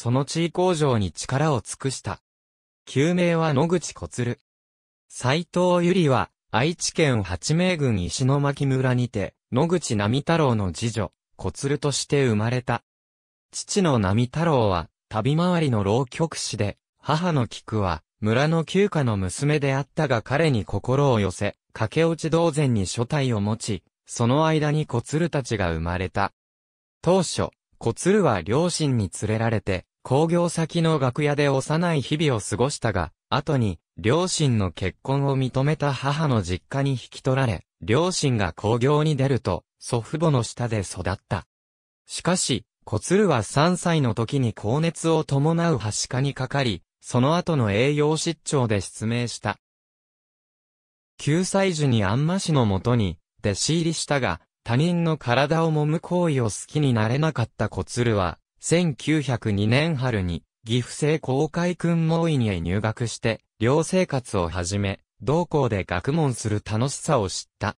その地位向上に力を尽くした。救命は野口小鶴。斎藤ゆりは、愛知県八名郡石巻村にて、野口波太郎の次女、小鶴として生まれた。父の波太郎は、旅回りの老曲師で、母の菊は、村の旧家の娘であったが彼に心を寄せ、駆け落ち同然に所帯を持ち、その間に小鶴たちが生まれた。当初、小鶴は両親に連れられて、工業先の楽屋で幼い日々を過ごしたが、後に、両親の結婚を認めた母の実家に引き取られ、両親が工業に出ると、祖父母の下で育った。しかし、小鶴は3歳の時に高熱を伴うはしかにかかり、その後の栄養失調で失明した。9歳時に安間氏のもとに、弟子入りしたが、他人の体を揉む行為を好きになれなかった小鶴は、1902年春に、岐阜製公開訓門院へ入学して、寮生活を始め、同校で学問する楽しさを知った。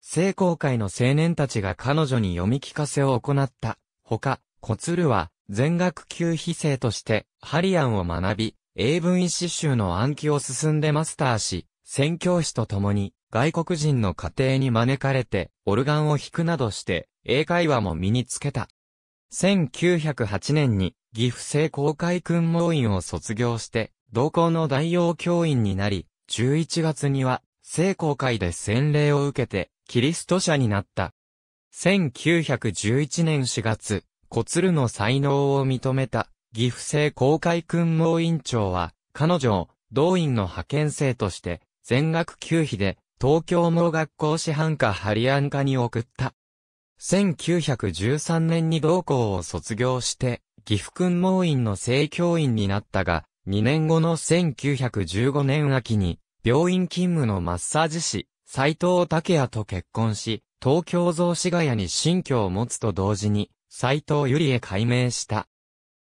聖公会の青年たちが彼女に読み聞かせを行った。ほか、小鶴は、全学級非生として、ハリアンを学び、英文一詩集の暗記を進んでマスターし、宣教師と共に、外国人の家庭に招かれて、オルガンを弾くなどして、英会話も身につけた。1908年に岐阜聖公会訓務院を卒業して、同校の代用教員になり、11月には聖公会で洗礼を受けて、キリスト者になった。1911年4月、コツルの才能を認めた岐阜聖公会訓務院長は、彼女を同院の派遣生として、全額給費で東京盲学校師範課ハリアン科に送った。1913年に同校を卒業して、岐阜君盲院の正教員になったが、2年後の1915年秋に、病院勤務のマッサージ師、斎藤竹也と結婚し、東京造志ヶ谷に新居を持つと同時に、斎藤ゆりへ改名した。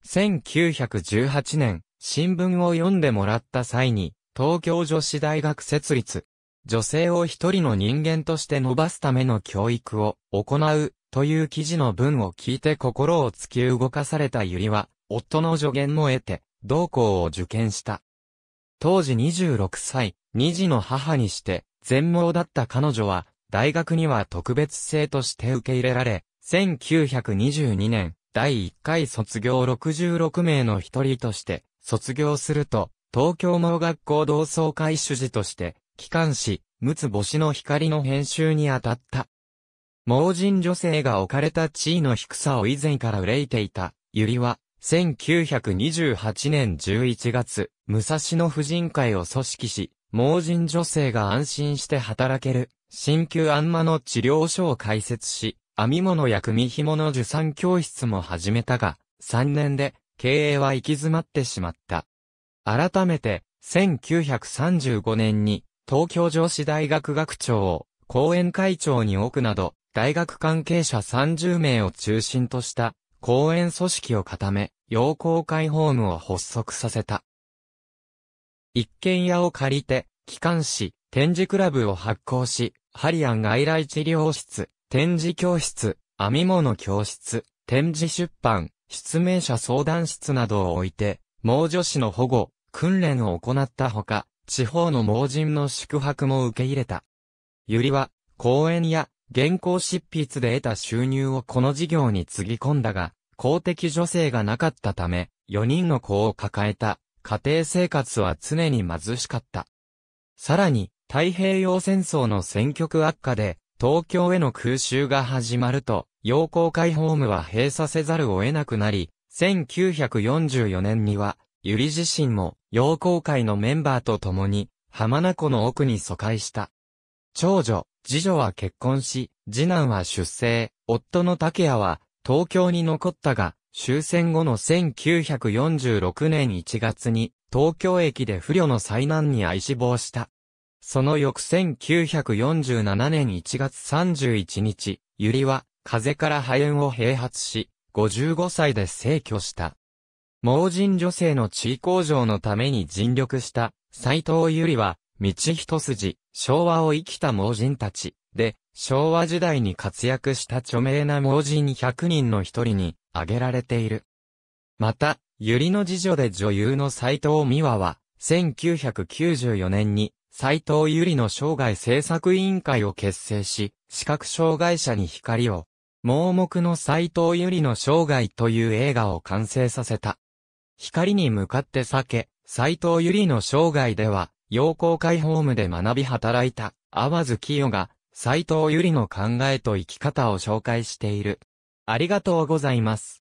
1918年、新聞を読んでもらった際に、東京女子大学設立、女性を一人の人間として伸ばすための教育を行うという記事の文を聞いて心を突き動かされたゆりは、夫の助言も得て、同校を受験した。当時26歳、二児の母にして、全盲だった彼女は、大学には特別生として受け入れられ、1922年、第1回卒業66名の一人として、卒業すると、東京盲学校同窓会主事として、機関誌、むつ星の光の編集に当たった。盲人女性が置かれた地位の低さを以前から憂いていた、ゆりは、1928年11月、武蔵野婦人会を組織し、盲人女性が安心して働ける、新旧あんまの治療所を開設し、編み物や組紐の受産教室も始めたが、3年で、経営は行き詰まってしまった。改めて、1935年に、東京女子大学学長を、講演会長に置くなど、大学関係者30名を中心とした、講演組織を固め、要公開ホームを発足させた。一軒家を借りて、機関誌、展示クラブを発行し、ハリアン外来治療室、展示教室、編み物教室、展示出版、失明者相談室などを置いて、盲女子の保護、訓練を行ったほか、地方の盲人の宿泊も受け入れた。ゆりは、講演や原稿執筆で得た収入をこの事業につぎ込んだが、公的助成がなかったため、4人の子を抱えた家庭生活は常に貧しかった。さらに、太平洋戦争の戦局悪化で、東京への空襲が始まると、陽光会ホームは閉鎖せざるを得なくなり、1944年には、ゆり自身も、陽光会のメンバーと共に、浜名湖の奥に疎開した。長女、次女は結婚し、次男は出生、夫の竹谷は、東京に残ったが、終戦後の1946年1月に、東京駅で不慮の災難に愛死亡した。その翌1947年1月31日、ゆりは、風邪から肺炎を併発し、55歳で逝去した。盲人女性の地位向上のために尽力した、斎藤由里は、道一筋、昭和を生きた盲人たち、で、昭和時代に活躍した著名な盲人100人の一人に、挙げられている。また、由里の次女で女優の斎藤美和は、1994年に、斎藤由里の生涯制作委員会を結成し、視覚障害者に光を、盲目の斎藤由里の生涯という映画を完成させた。光に向かって避け、斎藤ゆりの生涯では、陽光会ホームで学び働いた、淡月清が、斎藤ゆりの考えと生き方を紹介している。ありがとうございます。